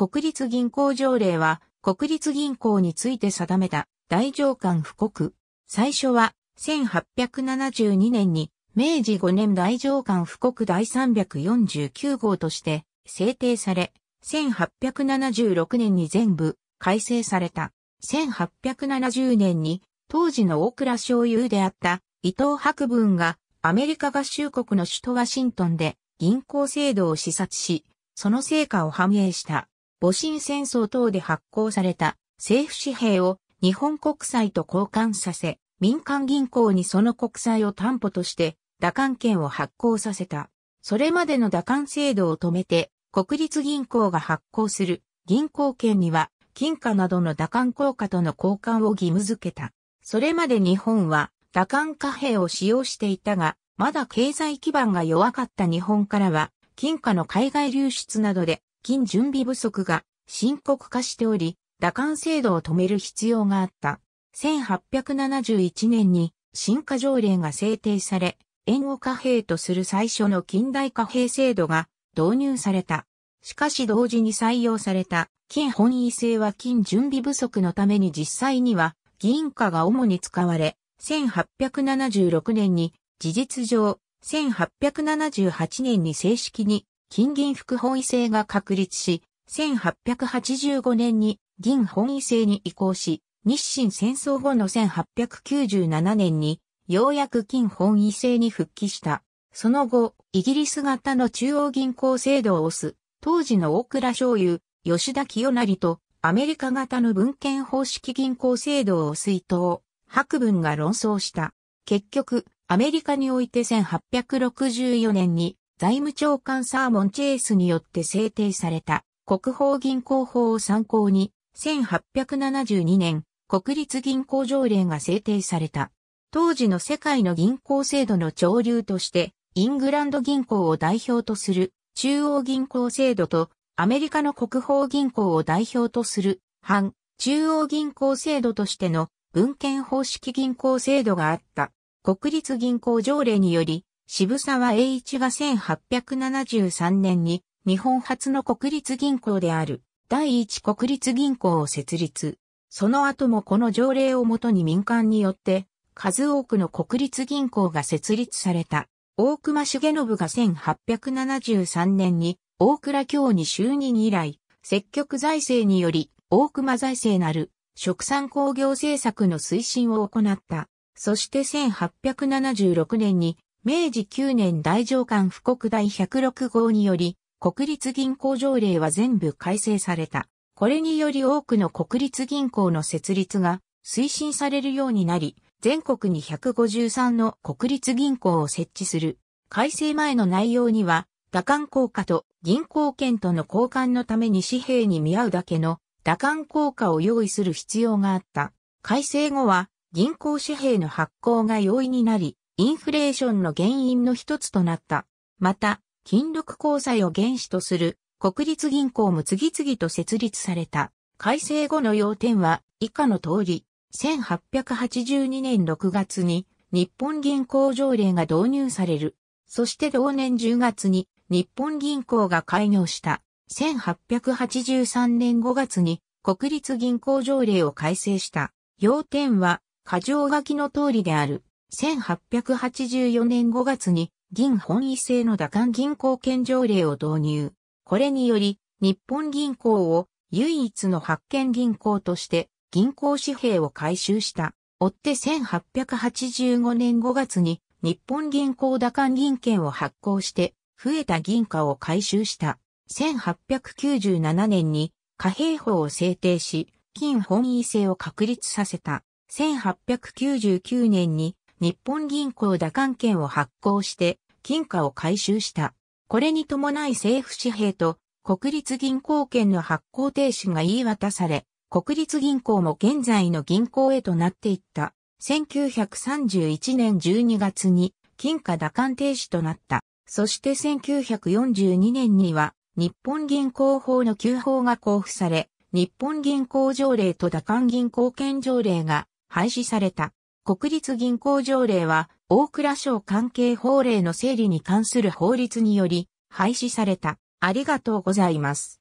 国立銀行条例は、国立銀行について定めた大上官布告。最初は、1872年に、明治5年大上官布告第349号として制定され、1876年に全部改正された。1870年に当時の大倉省友であった伊藤博文がアメリカ合衆国の首都ワシントンで銀行制度を視察し、その成果を反映した戊辰戦争等で発行された政府紙幣を日本国債と交換させ、民間銀行にその国債を担保として打艦券を発行させた。それまでの打艦制度を止めて、国立銀行が発行する銀行券には金貨などの打艦効果との交換を義務付けた。それまで日本は打艦貨幣を使用していたが、まだ経済基盤が弱かった日本からは金貨の海外流出などで金準備不足が深刻化しており、打艦制度を止める必要があった。1871年に新化条例が制定され、円を貨幣とする最初の近代貨幣制度が導入された。しかし同時に採用された金本位制は金準備不足のために実際には銀貨が主に使われ、1876年に事実上、1878年に正式に金銀副本位制が確立し、1885年に銀本位制に移行し、日清戦争後の1897年に、ようやく金本位制に復帰した。その後、イギリス型の中央銀行制度を推す、当時の大倉醤油、吉田清成と、アメリカ型の文献方式銀行制度を推奨、白文が論争した。結局、アメリカにおいて1864年に財務長官サーモン・チェイスによって制定された国宝銀行法を参考に、1872年、国立銀行条例が制定された。当時の世界の銀行制度の潮流として、イングランド銀行を代表とする中央銀行制度と、アメリカの国宝銀行を代表とする反中央銀行制度としての文献方式銀行制度があった。国立銀行条例により、渋沢栄一が1873年に日本初の国立銀行である第一国立銀行を設立。その後もこの条例をもとに民間によって数多くの国立銀行が設立された。大隈重信が1873年に大倉京に就任以来、積極財政により大隈財政なる食産工業政策の推進を行った。そして1876年に明治9年大上官布告第106号により、国立銀行条例は全部改正された。これにより多くの国立銀行の設立が推進されるようになり、全国に153の国立銀行を設置する。改正前の内容には、打艦効果と銀行券との交換のために紙幣に見合うだけの打艦効果を用意する必要があった。改正後は銀行紙幣の発行が容易になり、インフレーションの原因の一つとなった。また、金力交際を原資とする国立銀行も次々と設立された。改正後の要点は以下の通り、1882年6月に日本銀行条例が導入される。そして同年10月に日本銀行が開業した。1883年5月に国立銀行条例を改正した。要点は、過剰書きの通りである。1884年5月に銀本位制の打艦銀行券条例を導入。これにより、日本銀行を唯一の発券銀行として銀行紙幣を回収した。追って1885年5月に日本銀行打艦銀券を発行して増えた銀貨を回収した。1897年に貨幣法を制定し、金本位制を確立させた。1899年に日本銀行打艦券を発行して、金貨を回収した。これに伴い政府紙幣と国立銀行券の発行停止が言い渡され、国立銀行も現在の銀行へとなっていった。1931年12月に金貨打艦停止となった。そして1942年には日本銀行法の旧法が交付され、日本銀行条例と打艦銀行券条例が廃止された。国立銀行条例は、大蔵省関係法令の整理に関する法律により、廃止された。ありがとうございます。